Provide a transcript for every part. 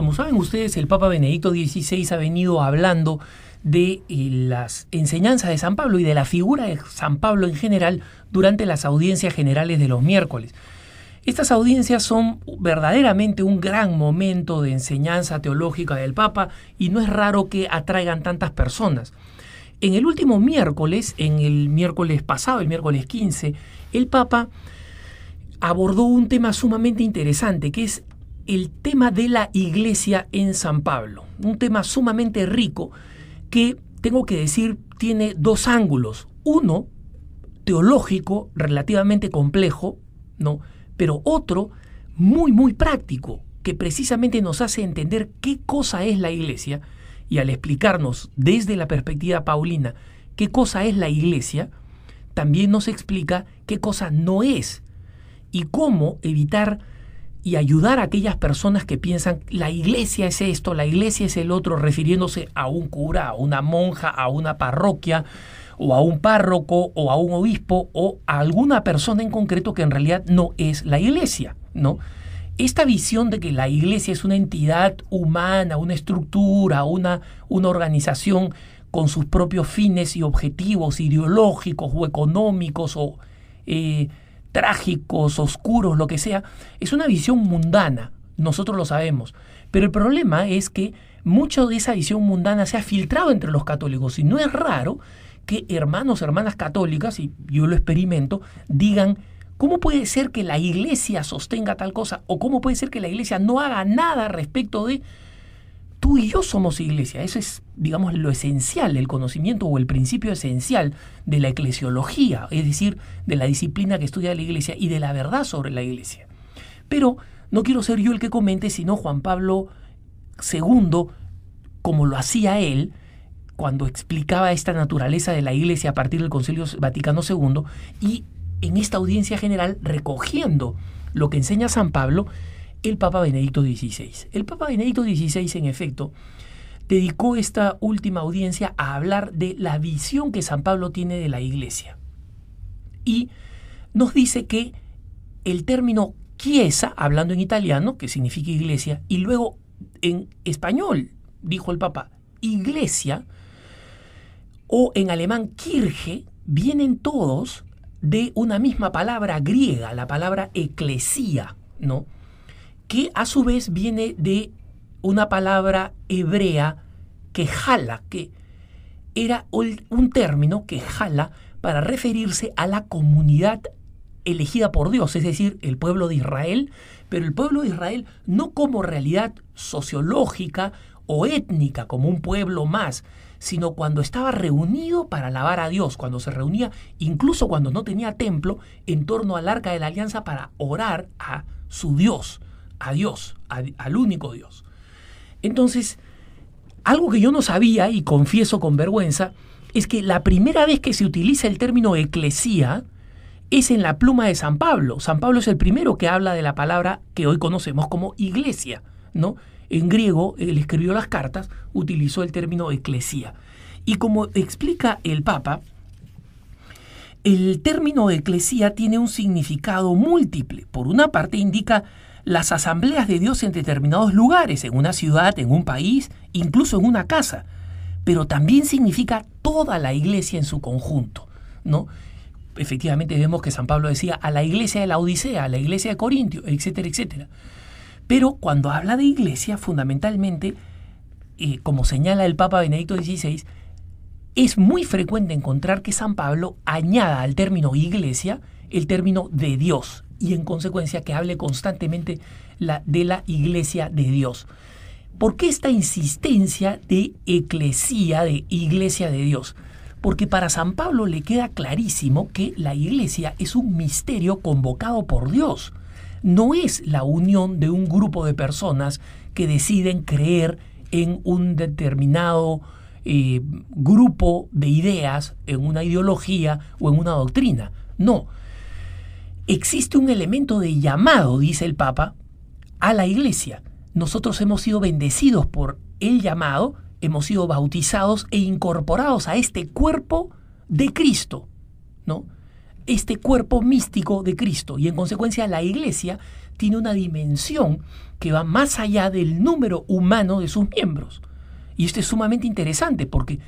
Como saben ustedes, el Papa Benedicto XVI ha venido hablando de eh, las enseñanzas de San Pablo y de la figura de San Pablo en general durante las audiencias generales de los miércoles. Estas audiencias son verdaderamente un gran momento de enseñanza teológica del Papa y no es raro que atraigan tantas personas. En el último miércoles, en el miércoles pasado, el miércoles 15, el Papa abordó un tema sumamente interesante, que es el tema de la iglesia en San Pablo. Un tema sumamente rico que, tengo que decir, tiene dos ángulos. Uno, teológico, relativamente complejo, ¿no? Pero otro, muy, muy práctico, que precisamente nos hace entender qué cosa es la iglesia. Y al explicarnos desde la perspectiva paulina qué cosa es la iglesia, también nos explica qué cosa no es y cómo evitar y ayudar a aquellas personas que piensan la iglesia es esto, la iglesia es el otro, refiriéndose a un cura, a una monja, a una parroquia o a un párroco o a un obispo o a alguna persona en concreto que en realidad no es la iglesia, ¿no? Esta visión de que la iglesia es una entidad humana, una estructura, una, una organización con sus propios fines y objetivos ideológicos o económicos o eh, trágicos, oscuros, lo que sea, es una visión mundana, nosotros lo sabemos. Pero el problema es que mucho de esa visión mundana se ha filtrado entre los católicos y no es raro que hermanos, hermanas católicas, y yo lo experimento, digan, ¿cómo puede ser que la iglesia sostenga tal cosa? ¿O cómo puede ser que la iglesia no haga nada respecto de tú y yo somos iglesia. Eso es, digamos, lo esencial, el conocimiento o el principio esencial de la eclesiología, es decir, de la disciplina que estudia la iglesia y de la verdad sobre la iglesia. Pero no quiero ser yo el que comente, sino Juan Pablo II, como lo hacía él, cuando explicaba esta naturaleza de la iglesia a partir del Concilio Vaticano II, y en esta audiencia general recogiendo lo que enseña San Pablo, el Papa Benedicto XVI. El Papa Benedicto XVI, en efecto, dedicó esta última audiencia a hablar de la visión que San Pablo tiene de la Iglesia. Y nos dice que el término chiesa, hablando en italiano, que significa iglesia, y luego en español, dijo el Papa, iglesia, o en alemán kirche, vienen todos de una misma palabra griega, la palabra eclesía, ¿no? que a su vez viene de una palabra hebrea que jala, que era un término que jala para referirse a la comunidad elegida por Dios, es decir, el pueblo de Israel, pero el pueblo de Israel no como realidad sociológica o étnica, como un pueblo más, sino cuando estaba reunido para alabar a Dios, cuando se reunía, incluso cuando no tenía templo, en torno al arca de la alianza para orar a su Dios a Dios, al único Dios. Entonces, algo que yo no sabía y confieso con vergüenza, es que la primera vez que se utiliza el término eclesía es en la pluma de San Pablo. San Pablo es el primero que habla de la palabra que hoy conocemos como iglesia, ¿no? En griego, él escribió las cartas, utilizó el término eclesía. Y como explica el Papa, el término eclesía tiene un significado múltiple. Por una parte indica las asambleas de Dios en determinados lugares, en una ciudad, en un país, incluso en una casa, pero también significa toda la iglesia en su conjunto, ¿no? Efectivamente vemos que San Pablo decía a la iglesia de la Odisea, a la iglesia de Corintio, etcétera, etcétera. Pero cuando habla de iglesia, fundamentalmente, eh, como señala el Papa Benedicto XVI, es muy frecuente encontrar que San Pablo añada al término iglesia el término de Dios, y en consecuencia que hable constantemente de la iglesia de Dios. ¿Por qué esta insistencia de eclesía, de iglesia de Dios? Porque para San Pablo le queda clarísimo que la iglesia es un misterio convocado por Dios. No es la unión de un grupo de personas que deciden creer en un determinado eh, grupo de ideas, en una ideología o en una doctrina. No, existe un elemento de llamado, dice el Papa, a la iglesia. Nosotros hemos sido bendecidos por el llamado, hemos sido bautizados e incorporados a este cuerpo de Cristo, ¿no? Este cuerpo místico de Cristo. Y en consecuencia la iglesia tiene una dimensión que va más allá del número humano de sus miembros. Y esto es sumamente interesante porque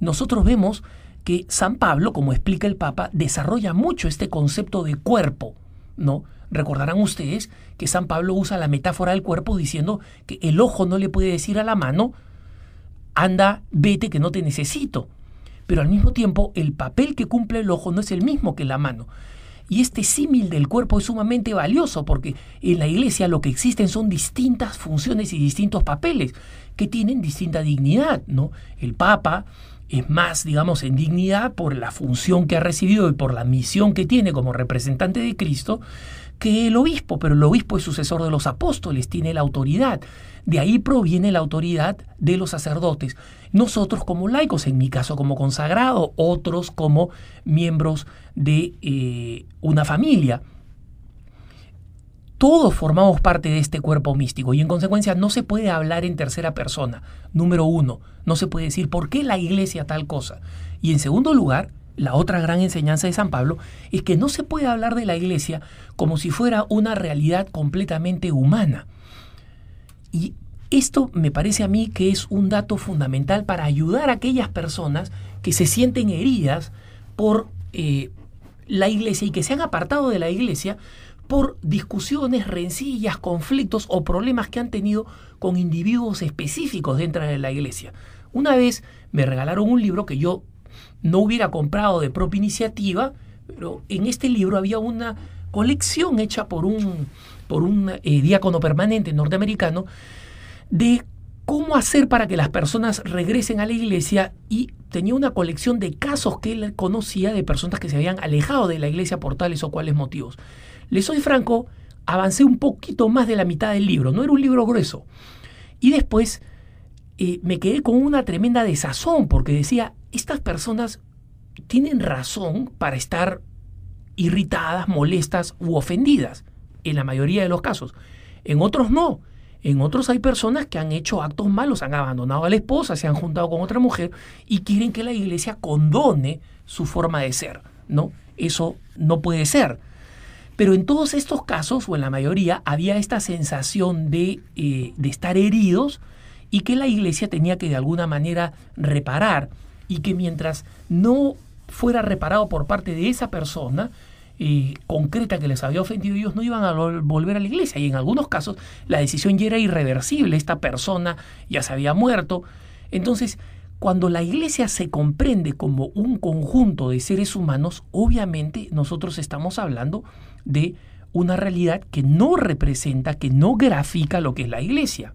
nosotros vemos que San Pablo, como explica el Papa, desarrolla mucho este concepto de cuerpo, ¿no? Recordarán ustedes que San Pablo usa la metáfora del cuerpo diciendo que el ojo no le puede decir a la mano, anda, vete que no te necesito. Pero al mismo tiempo, el papel que cumple el ojo no es el mismo que la mano. Y este símil del cuerpo es sumamente valioso porque en la iglesia lo que existen son distintas funciones y distintos papeles que tienen distinta dignidad, ¿no? El papa, es más, digamos, en dignidad por la función que ha recibido y por la misión que tiene como representante de Cristo que el obispo, pero el obispo es sucesor de los apóstoles, tiene la autoridad. De ahí proviene la autoridad de los sacerdotes. Nosotros como laicos, en mi caso como consagrado, otros como miembros de eh, una familia todos formamos parte de este cuerpo místico y en consecuencia no se puede hablar en tercera persona. Número uno, no se puede decir por qué la iglesia tal cosa. Y en segundo lugar, la otra gran enseñanza de San Pablo es que no se puede hablar de la iglesia como si fuera una realidad completamente humana. Y esto me parece a mí que es un dato fundamental para ayudar a aquellas personas que se sienten heridas por eh, la iglesia y que se han apartado de la iglesia por discusiones, rencillas, conflictos o problemas que han tenido con individuos específicos dentro de la iglesia. Una vez me regalaron un libro que yo no hubiera comprado de propia iniciativa, pero en este libro había una colección hecha por un, por un eh, diácono permanente norteamericano de cómo hacer para que las personas regresen a la iglesia y tenía una colección de casos que él conocía de personas que se habían alejado de la iglesia por tales o cuales motivos. Les soy franco, avancé un poquito más de la mitad del libro, no era un libro grueso. Y después eh, me quedé con una tremenda desazón porque decía, estas personas tienen razón para estar irritadas, molestas u ofendidas, en la mayoría de los casos. En otros no. En otros hay personas que han hecho actos malos, han abandonado a la esposa, se han juntado con otra mujer y quieren que la iglesia condone su forma de ser, ¿no? Eso no puede ser. Pero en todos estos casos, o en la mayoría, había esta sensación de eh, estar heridos y que la iglesia tenía que de alguna manera reparar y que mientras no fuera reparado por parte de esa persona, concreta que les había ofendido, ellos no iban a volver a la iglesia. Y en algunos casos la decisión ya era irreversible, esta persona ya se había muerto. Entonces, cuando la iglesia se comprende como un conjunto de seres humanos, obviamente nosotros estamos hablando de una realidad que no representa, que no grafica lo que es la iglesia.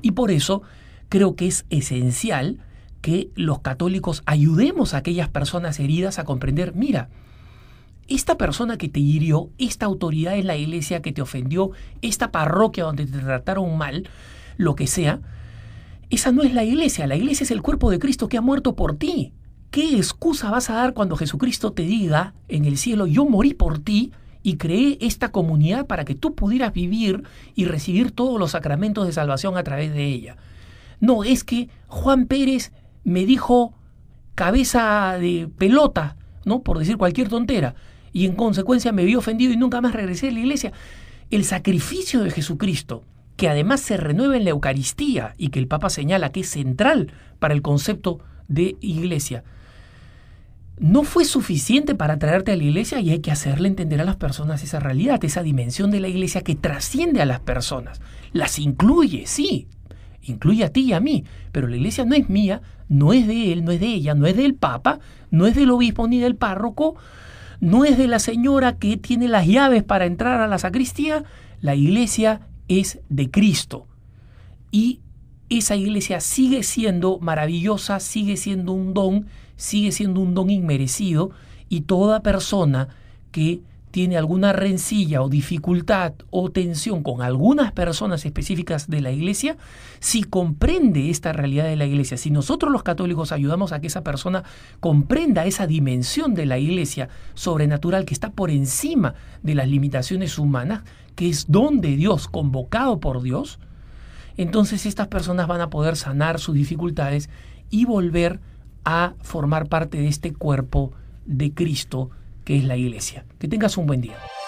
Y por eso creo que es esencial que los católicos ayudemos a aquellas personas heridas a comprender, mira, esta persona que te hirió, esta autoridad en la iglesia que te ofendió, esta parroquia donde te trataron mal, lo que sea, esa no es la iglesia, la iglesia es el cuerpo de Cristo que ha muerto por ti. ¿Qué excusa vas a dar cuando Jesucristo te diga en el cielo, yo morí por ti y creé esta comunidad para que tú pudieras vivir y recibir todos los sacramentos de salvación a través de ella? No, es que Juan Pérez me dijo cabeza de pelota, ¿no? Por decir cualquier tontera y en consecuencia me vi ofendido y nunca más regresé a la iglesia. El sacrificio de Jesucristo, que además se renueva en la Eucaristía y que el Papa señala que es central para el concepto de iglesia, no fue suficiente para traerte a la iglesia y hay que hacerle entender a las personas esa realidad, esa dimensión de la iglesia que trasciende a las personas. Las incluye, sí, incluye a ti y a mí, pero la iglesia no es mía, no es de él, no es de ella, no es del Papa, no es del obispo ni del párroco, no es de la señora que tiene las llaves para entrar a la sacristía, la iglesia es de Cristo. Y esa iglesia sigue siendo maravillosa, sigue siendo un don, sigue siendo un don inmerecido, y toda persona que tiene alguna rencilla o dificultad o tensión con algunas personas específicas de la iglesia, si comprende esta realidad de la iglesia, si nosotros los católicos ayudamos a que esa persona comprenda esa dimensión de la iglesia sobrenatural que está por encima de las limitaciones humanas, que es don de Dios, convocado por Dios, entonces estas personas van a poder sanar sus dificultades y volver a formar parte de este cuerpo de Cristo que es la iglesia. Que tengas un buen día.